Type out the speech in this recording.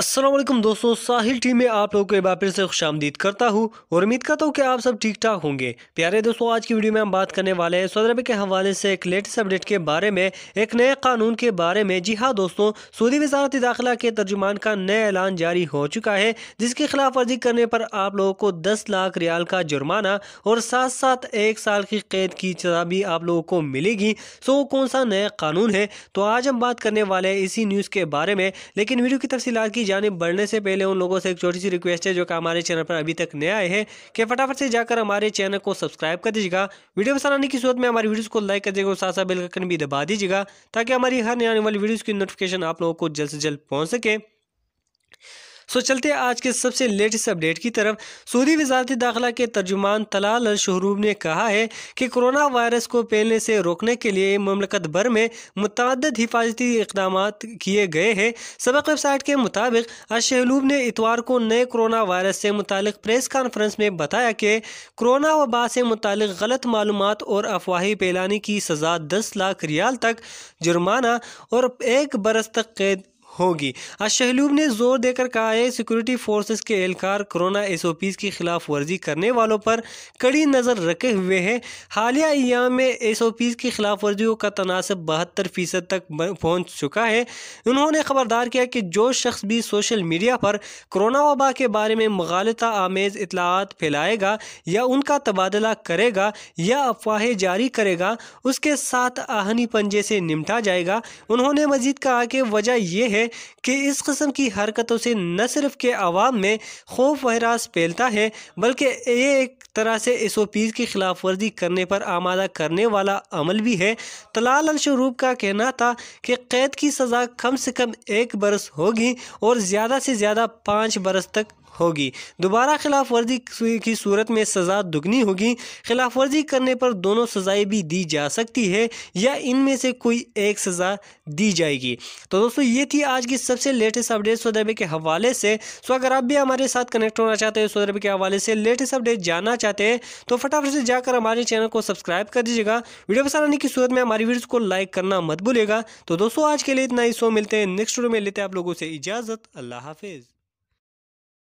असलम दोस्तों साहिल टीम में आप लोगों को एक बार फिर से खुश आमदीद करता हूँ और उम्मीद करता हूँ कि आप सब ठीक ठाक होंगे प्यारे दोस्तों आज की वीडियो में हम बात करने वाले हैं सऊदी अरब के हवाले से एक लेटेस्ट अपडेट के बारे में एक नए कानून के बारे में जी हाँ दोस्तों सऊदी वजारत दाखिला के तर्जुमान का नया ऐलान जारी हो चुका है जिसकी खिलाफ वर्जी करने पर आप लोगों को दस लाख रियाल का जुर्माना और साथ साथ एक साल की कैद की सजा भी आप लोगों को मिलेगी सो कौन सा नया कानून है तो आज हम बात करने वाले हैं इसी न्यूज़ के बारे में लेकिन वीडियो की तफसीत की जानब बढ़ने से पहले उन लोगों से एक छोटी सी रिक्वेस्ट है जो कि हमारे चैनल पर अभी तक नया आए हैं कि फटाफट से जाकर हमारे चैनल को सब्सक्राइब कर दीजिएगा वीडियो पसंद आने की सूरत में हमारी वीडियोज़ को लाइक कर दीजिएगा और साथ साथ बेलकन भी दबा दीजिएगा ताकि हमारी हर नए आने वाली वीडियोज़ की नोटिफिकेशन आप लोगों को जल्द से जल्द पहुँच सके सो चलते आज के सबसे लेटेस्ट अपडेट की तरफ सऊदी वजारत दाखिला के तर्जुमान तलाल अल शहरूब ने कहा है कि कोरोना वायरस को फैलने से रोकने के लिए ममलकत भर में मतद हिफाजती इकदाम किए गए हैं सबक वेबसाइट के मुताबिक अल शहलूब ने इतवार को नए कोरोना वायरस से मुतल प्रेस कॉन्फ्रेंस में बताया कि कोरोना वबा से मुतल गलत मालूम और अफवाही फैलाने की सज़ा दस लाख रियाल तक जुर्माना और एक बरस तक कैद होगी आज शहलूब ने जोर देकर कहा है सिक्योरिटी फोर्सेस के एहलकार कोरोना पीज़ की खिलाफ वर्जी करने वालों पर कड़ी नज़र रखे हुए हैं हालिया अयाम में एस ओ पीज़ की खिलाफ वर्जियों का तनासब बहत्तर फीसद तक पहुँच चुका है उन्होंने खबरदार किया कि जो शख्स भी सोशल मीडिया पर कोरोना वबा के बारे में मगालता आमेज़ इतलात फैलाएगा या उनका तबादला करेगा या अफवाहें जारी करेगा उसके साथ आहनी पंजे से निपटा जाएगा उन्होंने मजीद कहा कि वजह यह है कि इस कस्म की हरकतों से न सिर्फ के आवाम में खौफ वहरास फैलता है बल्कि ये एक तरह से एस ओ पीज़ की खिलाफ वर्जी करने पर आमादा करने वाला अमल भी है तलाल अलशरूप का कहना था कि कैद की सज़ा कम से कम एक बरस होगी और ज़्यादा से ज़्यादा पाँच बरस तक होगी दोबारा खिलाफ वर्जी की सूरत में सज़ा दुगनी होगी खिलाफ वर्जी करने पर दोनों सजाएं भी दी जा सकती है या इनमें से कोई एक सज़ा दी जाएगी तो दोस्तों ये थी आज की सबसे लेटेस्ट अपडेट सौदेबे के हवाले से सो अगर आप भी हमारे साथ कनेक्ट होना चाहते हैं सौदेबे के हवाले से लेटेस्ट अपडेट जानना चाहते हैं तो फटाफट से जाकर हमारे चैनल को सब्सक्राइब कर दीजिएगा वीडियो पसंद आने की सूरत में हमारी वीडियो को लाइक करना मत भूलेगा तो दोस्तों आज के लिए इतना ही सो मिलते हैं नेक्स्ट वीडियो में लेते हैं आप लोगों से इजाज़त अल्लाह हाफिज़